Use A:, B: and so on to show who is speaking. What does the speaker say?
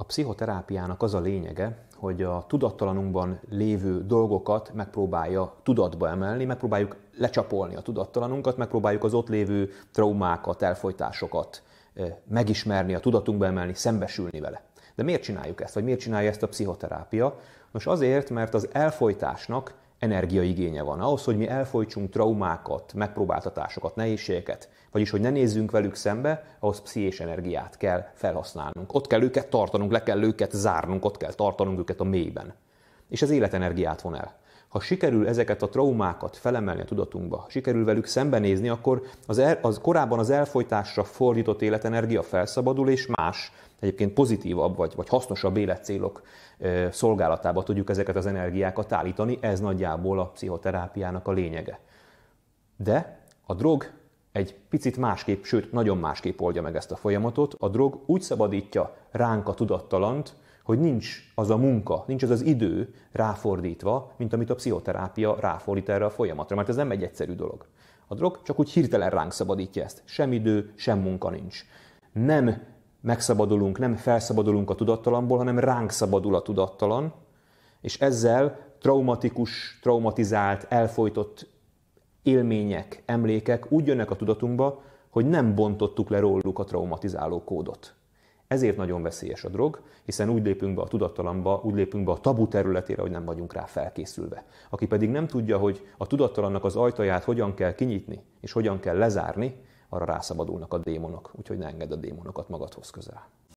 A: A pszichoterápiának az a lényege, hogy a tudattalanunkban lévő dolgokat megpróbálja tudatba emelni, megpróbáljuk lecsapolni a tudattalanunkat, megpróbáljuk az ott lévő traumákat, elfolytásokat eh, megismerni, a tudatunkba emelni, szembesülni vele. De miért csináljuk ezt, vagy miért csinálja ezt a pszichoterápia? Nos azért, mert az elfolytásnak energiaigénye van. Ahhoz, hogy mi elfolytsunk traumákat, megpróbáltatásokat, nehézségeket, vagyis hogy ne nézzünk velük szembe, ahhoz pszichés energiát kell felhasználnunk. Ott kell őket tartanunk, le kell őket zárnunk, ott kell tartanunk őket a mélyben. És ez életenergiát von el ha sikerül ezeket a traumákat felemelni a tudatunkba, sikerül velük szembenézni, akkor az, el, az korábban az elfolytásra fordított életenergia felszabadul, és más, egyébként pozitívabb vagy, vagy hasznosabb életcélok ö, szolgálatába tudjuk ezeket az energiákat állítani. Ez nagyjából a pszichoterápiának a lényege. De a drog egy picit másképp, sőt, nagyon másképp oldja meg ezt a folyamatot. A drog úgy szabadítja ránk a tudattalant, hogy nincs az a munka, nincs az az idő ráfordítva, mint amit a pszichoterápia ráfordít erre a folyamatra, mert ez nem egy egyszerű dolog. A drog csak úgy hirtelen ránk szabadítja ezt. Sem idő, sem munka nincs. Nem megszabadulunk, nem felszabadulunk a tudattalamból, hanem ránk szabadul a tudattalan, és ezzel traumatikus, traumatizált, elfolytott élmények, emlékek úgy jönnek a tudatunkba, hogy nem bontottuk le róluk a traumatizáló kódot. Ezért nagyon veszélyes a drog, hiszen úgy lépünk be a tudattalamba, úgy lépünk be a tabu területére, hogy nem vagyunk rá felkészülve. Aki pedig nem tudja, hogy a tudattalannak az ajtaját hogyan kell kinyitni, és hogyan kell lezárni, arra rászabadulnak a démonok, úgyhogy ne engedd a démonokat magadhoz közel.